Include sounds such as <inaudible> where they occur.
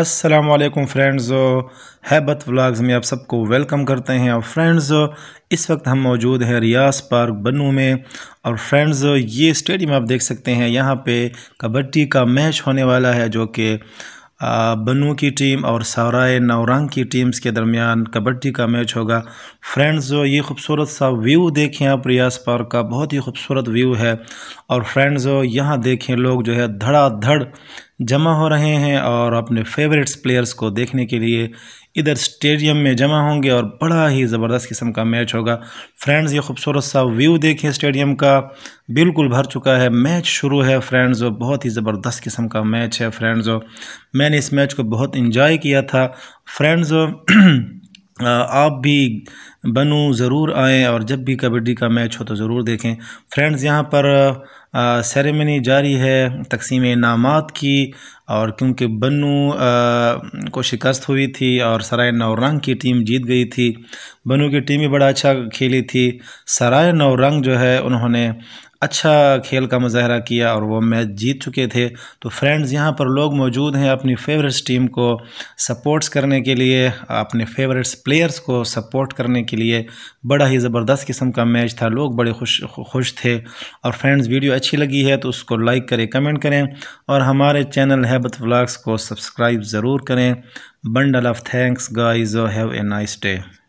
Aslam friends हैबत vlogs में आप सबको वेलकम करते हैं और फ्रेंड्स इस वक्त हम मौजूद हैं रियास पार्क बनू में और फ्रेंड्स ये स्टेडियम आप देख सकते हैं यहाँ पे कबड्डी का मैच होने वाला है जो कि बनू की टीम और साराय नवरंग की टीम्स के दरमियान कबड्डी का मैच होगा फ्रेंड्स ये खूबसूरत सा व्यू देखें आप रियाज पार्क का बहुत ही खूबसूरत व्यू है और फ्रेंड्स यहाँ देखें लोग जो है धड़ाधड़ जमा हो रहे हैं और अपने फेवरेट्स प्लेयर्स को देखने के लिए इधर स्टेडियम में जमा होंगे और बड़ा ही ज़बरदस्त किस्म का मैच होगा फ्रेंड्स ये खूबसूरत सा व्यू देखिए स्टेडियम का बिल्कुल भर चुका है मैच शुरू है फ्रेंड्स बहुत ही ज़बरदस्त किस्म का मैच है फ्रेंड्स मैंने इस मैच को बहुत इन्जॉय किया था फ्रेंड्स <clears throat> आप भी बनूँ ज़रूर आएँ और जब भी कबड्डी का मैच हो तो ज़रूर देखें फ्रेंड्स यहाँ पर सेरेमनी जारी है तकसीम इनाम की और क्योंकि बनू को शिकस्त हुई थी और सराय रंग की टीम जीत गई थी बनू की टीम भी बड़ा अच्छा खेली थी सराय रंग जो है उन्होंने अच्छा खेल का मुजाहरा किया और वो मैच जीत चुके थे तो फ्रेंड्स यहाँ पर लोग मौजूद हैं अपनी फेवरेट्स टीम को सपोर्ट्स करने के लिए अपने फेवरेट्स प्लेयर्स को सपोर्ट करने के लिए बड़ा ही ज़बरदस्त किस्म का मैच था लोग बड़े खुश खुश थे और फ्रेंड्स वीडियो अच्छी लगी है तो उसको लाइक करें कमेंट करें और हमारे चैनल हैबत व्लाग्स को सब्सक्राइब ज़रूर करें bundle of thanks guys have a nice day